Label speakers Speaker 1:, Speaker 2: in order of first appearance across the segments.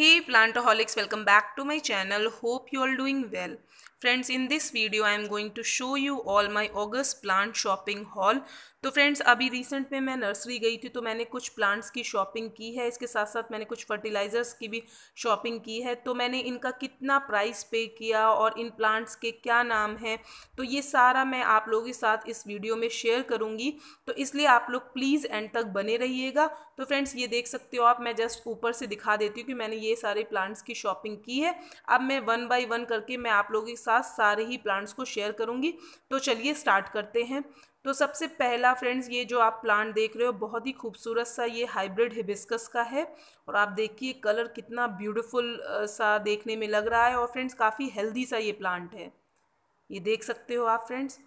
Speaker 1: Hey plantaholics welcome back to my channel hope you are doing well friends in this video I am going to show you all my August plant shopping haul तो friends अभी recent में मैं nursery गई थी तो मैंने कुछ plants की शॉपिंग की है इसके साथ साथ मैंने कुछ फर्टिलाइज़र्स की भी शॉपिंग की है तो मैंने इनका कितना प्राइस पे किया और इन प्लांट्स के क्या नाम हैं तो ये सारा मैं आप लोगों के साथ इस वीडियो में शेयर करूँगी तो इसलिए आप लोग प्लीज़ एंड तक बने रहिएगा तो फ्रेंड्स ये देख सकते हो आप मैं जस्ट ऊपर से दिखा देती हूँ कि मैंने ये सारे प्लांट्स की शॉपिंग की है अब मैं वन बाई वन करके मैं आप लोगों के साथ सारे ही प्लांट्स को शेयर करूँगी तो चलिए स्टार्ट करते हैं तो सबसे पहला फ्रेंड्स ये जो आप प्लांट देख रहे हो बहुत ही खूबसूरत सा ये हाइब्रिड हिबिस्कस का है और आप देखिए कलर कितना ब्यूटिफुल सा देखने में लग रहा है और फ्रेंड्स काफ़ी हेल्दी सा ये प्लांट है ये देख सकते हो आप फ्रेंड्स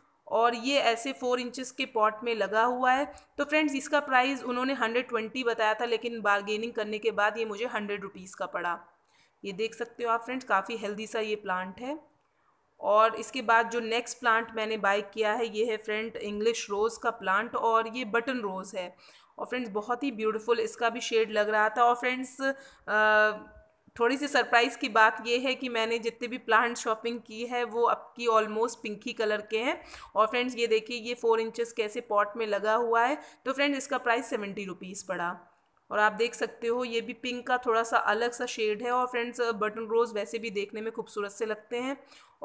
Speaker 1: और ये ऐसे फोर इंचेस के पॉट में लगा हुआ है तो फ्रेंड्स इसका प्राइस उन्होंने हंड्रेड ट्वेंटी बताया था लेकिन बारगेनिंग करने के बाद ये मुझे हंड्रेड रुपीज़ का पड़ा ये देख सकते हो आप फ्रेंड्स काफ़ी हेल्दी सा ये प्लांट है और इसके बाद जो नेक्स्ट प्लांट मैंने बाई किया है ये है फ्रेंड इंग्लिश रोज़ का प्लांट और ये बटन रोज़ है और फ्रेंड्स बहुत ही ब्यूटीफुल इसका भी शेड लग रहा था और फ्रेंड्स थोड़ी सी सरप्राइज़ की बात ये है कि मैंने जितने भी प्लांट शॉपिंग की है वो अब की ऑलमोस्ट पिंकी कलर के हैं और फ्रेंड्स ये देखिए ये फ़ोर इंचेस कैसे पॉट में लगा हुआ है तो फ्रेंड्स इसका प्राइस सेवेंटी रुपीज़ पड़ा और आप देख सकते हो ये भी पिंक का थोड़ा सा अलग सा शेड है और फ्रेंड्स बटन रोज़ वैसे भी देखने में खूबसूरत से लगते हैं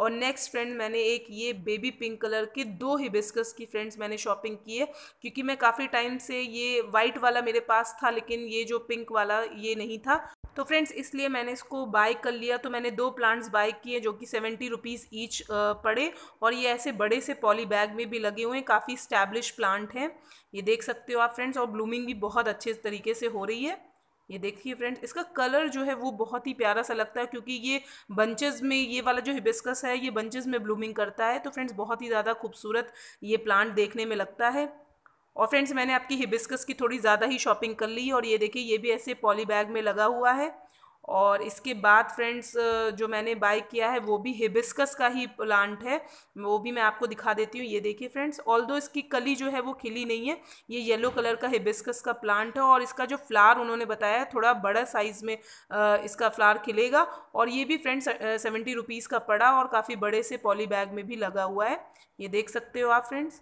Speaker 1: और नेक्स्ट फ्रेंड मैंने एक ये बेबी पिंक कलर के दो हिबिस्कस की फ्रेंड्स मैंने शॉपिंग की है क्योंकि मैं काफ़ी टाइम से ये वाइट वाला मेरे पास था लेकिन ये जो पिंक वाला ये नहीं था तो फ्रेंड्स इसलिए मैंने इसको बाय कर लिया तो मैंने दो प्लांट्स बाय किए जो कि सेवेंटी रुपीज़ ईच पड़े और ये ऐसे बड़े से पॉली बैग में भी लगे हुए हैं काफ़ी स्टैब्लिश प्लांट हैं ये देख सकते हो आप फ्रेंड्स और ब्लूमिंग भी बहुत अच्छे तरीके से हो रही है ये देखिए फ्रेंड्स इसका कलर जो है वो बहुत ही प्यारा सा लगता है क्योंकि ये बंचेस में ये वाला जो हिबिस्कस है ये बंचेस में ब्लूमिंग करता है तो फ्रेंड्स बहुत ही ज़्यादा खूबसूरत ये प्लांट देखने में लगता है और फ्रेंड्स मैंने आपकी हिबिस्कस की थोड़ी ज़्यादा ही शॉपिंग कर ली और ये देखिए ये भी ऐसे पॉली बैग में लगा हुआ है और इसके बाद फ्रेंड्स जो मैंने बाय किया है वो भी हिबिस्कस का ही प्लांट है वो भी मैं आपको दिखा देती हूँ ये देखिए फ्रेंड्स ऑल दो इसकी कली जो है वो खिली नहीं है ये येलो कलर का हिबिस्कस का प्लांट है और इसका जो फ्लार उन्होंने बताया है थोड़ा बड़ा साइज़ में इसका फ्लार खिलेगा और ये भी फ्रेंड्स सेवेंटी रुपीज़ का पड़ा और काफ़ी बड़े से पॉली बैग में भी लगा हुआ है ये देख सकते हो आप फ्रेंड्स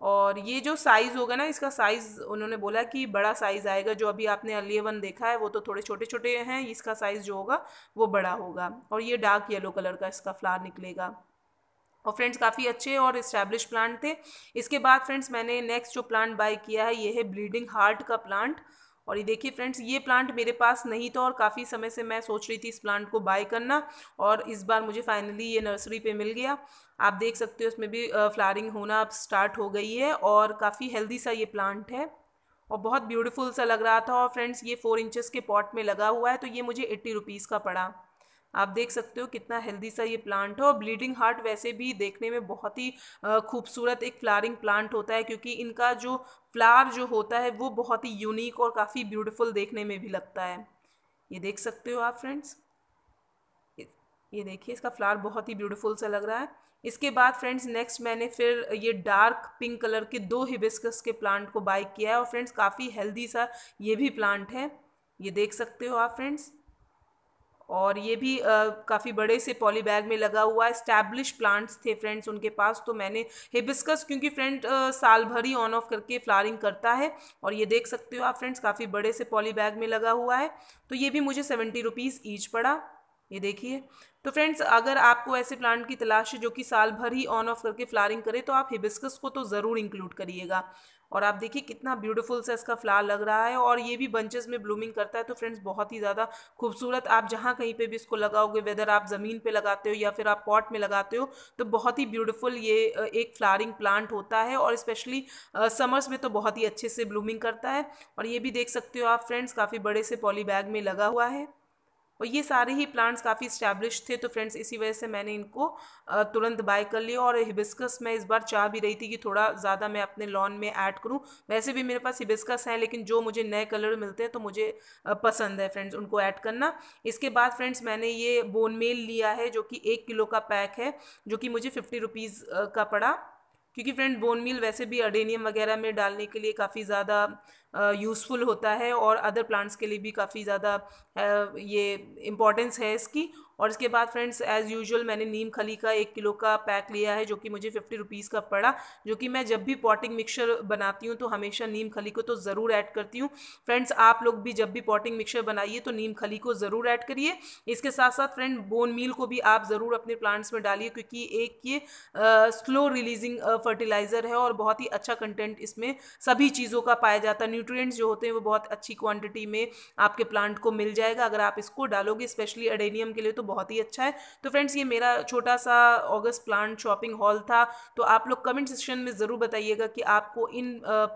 Speaker 1: और ये जो साइज़ होगा ना इसका साइज़ उन्होंने बोला कि बड़ा साइज़ आएगा जो अभी आपने अलियवन देखा है वो तो थोड़े छोटे छोटे हैं इसका साइज़ जो होगा वो बड़ा होगा और ये डार्क येलो कलर का इसका फ्लावर निकलेगा और फ्रेंड्स काफ़ी अच्छे और इस्टेब्लिश प्लांट थे इसके बाद फ्रेंड्स मैंने नेक्स्ट जो प्लांट बाय किया है ये है ब्लीडिंग हार्ट का प्लांट और ये देखिए फ्रेंड्स ये प्लांट मेरे पास नहीं था और काफ़ी समय से मैं सोच रही थी इस प्लांट को बाय करना और इस बार मुझे फाइनली ये नर्सरी पे मिल गया आप देख सकते हो इसमें भी फ्लावरिंग होना अब स्टार्ट हो गई है और काफ़ी हेल्दी सा ये प्लांट है और बहुत ब्यूटीफुल सा लग रहा था और फ्रेंड्स ये फोर इंचज़ के पॉट में लगा हुआ है तो ये मुझे एट्टी रुपीज़ का पड़ा आप देख सकते हो कितना हेल्दी सा ये प्लांट है और ब्लीडिंग हार्ट वैसे भी देखने में बहुत ही खूबसूरत एक फ्लारिंग प्लांट होता है क्योंकि इनका जो फ्लावर जो होता है वो बहुत ही यूनिक और काफ़ी ब्यूटीफुल देखने में भी लगता है ये देख सकते हो आप फ्रेंड्स ये देखिए इसका फ्लावर बहुत ही ब्यूटीफुल सा लग रहा है इसके बाद फ्रेंड्स नेक्स्ट मैंने फिर ये डार्क पिंक कलर के दो हिबिस्कस के प्लांट को बाइक किया है और फ्रेंड्स काफ़ी हेल्दी सा ये भी प्लांट है ये देख सकते हो आप फ्रेंड्स और ये भी काफ़ी बड़े से पॉली बैग में लगा हुआ स्टैब्लिश प्लांट्स थे फ्रेंड्स उनके पास तो मैंने हिबिस्कस क्योंकि फ्रेंड साल भर ही ऑन ऑफ करके फ्लारिंग करता है और ये देख सकते हो आप फ्रेंड्स काफ़ी बड़े से पॉली बैग में लगा हुआ है तो ये भी मुझे सेवेंटी रुपीज़ ईच पड़ा ये देखिए तो फ्रेंड्स अगर आपको ऐसे प्लांट की तलाश है जो कि साल भर ही ऑन ऑफ करके फ्लारिंग करे तो आप हिबिस्कस को तो ज़रूर इंक्लूड करिएगा और आप देखिए कितना ब्यूटीफुल सा इसका फ्लावर लग रहा है और ये भी बंचेस में ब्लूमिंग करता है तो फ्रेंड्स बहुत ही ज़्यादा खूबसूरत आप जहाँ कहीं पे भी इसको लगाओगे वेदर आप ज़मीन पे लगाते हो या फिर आप पॉट में लगाते हो तो बहुत ही ब्यूटीफुल ये एक फ्लारिंग प्लांट होता है और स्पेशली समर्स में तो बहुत ही अच्छे से ब्लूमिंग करता है और ये भी देख सकते हो आप फ्रेंड्स काफ़ी बड़े से पॉली बैग में लगा हुआ है और ये सारे ही प्लांट्स काफ़ी इस्टेब्लिश थे तो फ्रेंड्स इसी वजह से मैंने इनको तुरंत बाय कर लिया और हिबिस्कस मैं इस बार चाह भी रही थी कि थोड़ा ज़्यादा मैं अपने लॉन में ऐड करूँ वैसे भी मेरे पास हिबिस्कस हैं लेकिन जो मुझे नए कलर मिलते हैं तो मुझे पसंद है फ्रेंड्स उनको ऐड करना इसके बाद फ्रेंड्स मैंने ये बोन मेल लिया है जो कि एक किलो का पैक है जो कि मुझे फिफ्टी रुपीज़ का पड़ा क्योंकि फ्रेंड बोन मील वैसे भी अडेनियम वगैरह में डालने के लिए काफ़ी ज़्यादा यूज़फुल होता है और अदर प्लांट्स के लिए भी काफ़ी ज़्यादा ये इम्पॉर्टेंस है इसकी और इसके बाद फ्रेंड्स एज़ यूजुअल मैंने नीम खली का एक किलो का पैक लिया है जो कि मुझे फिफ्टी रुपीज़ का पड़ा जो कि मैं जब भी पॉटिंग मिक्सर बनाती हूँ तो हमेशा नीम खली को तो ज़रूर ऐड करती हूँ फ्रेंड्स आप लोग भी जब भी पॉटिंग मिक्सर बनाइए तो नीम खली को ज़रूर ऐड करिए इसके साथ साथ फ्रेंड बोन मील को भी आप ज़रूर अपने प्लांट्स में डालिए क्योंकि एक ये स्लो रिलीजिंग फर्टिलाइज़र है और बहुत ही अच्छा कंटेंट इसमें सभी चीज़ों का पाया जाता है न्यूट्रिएंट्स जो होते हैं वो बहुत अच्छी क्वांटिटी में आपके प्लांट को मिल जाएगा अगर आप इसको डालोगे स्पेशली अडेनियम के लिए तो बहुत ही अच्छा है तो फ्रेंड्स ये मेरा छोटा सा ऑगस्ट प्लांट शॉपिंग हॉल था तो आप लोग कमेंट सेक्शन में ज़रूर बताइएगा कि आपको इन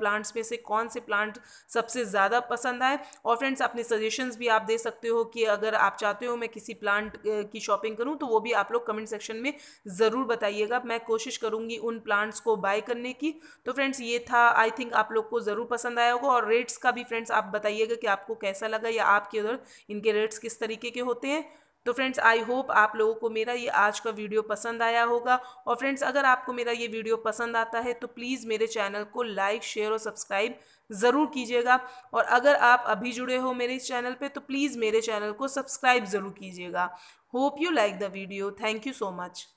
Speaker 1: प्लांट्स में से कौन से प्लांट सबसे ज़्यादा पसंद आए और फ्रेंड्स अपने सजेशन भी आप दे सकते हो कि अगर आप चाहते हो मैं किसी प्लांट की शॉपिंग करूँ तो वो भी आप लोग कमेंट सेक्शन में ज़रूर बताइएगा मैं कोशिश करूँगी उन प्लांट्स को बाय करने की तो फ्रेंड्स ये था आई थिंक आप लोग को ज़रूर पसंद आया होगा और रेट्स का भी फ्रेंड्स आप बताइएगा कि आपको कैसा लगा या आपके उधर इनके रेट्स किस तरीके के होते हैं तो फ्रेंड्स आई होप आप लोगों को मेरा ये आज का वीडियो पसंद आया होगा और फ्रेंड्स अगर आपको मेरा ये वीडियो पसंद आता है तो प्लीज़ मेरे चैनल को लाइक शेयर और सब्सक्राइब ज़रूर कीजिएगा और अगर आप अभी जुड़े हो मेरे इस चैनल पे तो प्लीज़ मेरे चैनल को सब्सक्राइब ज़रूर कीजिएगा hope you like the video thank you so much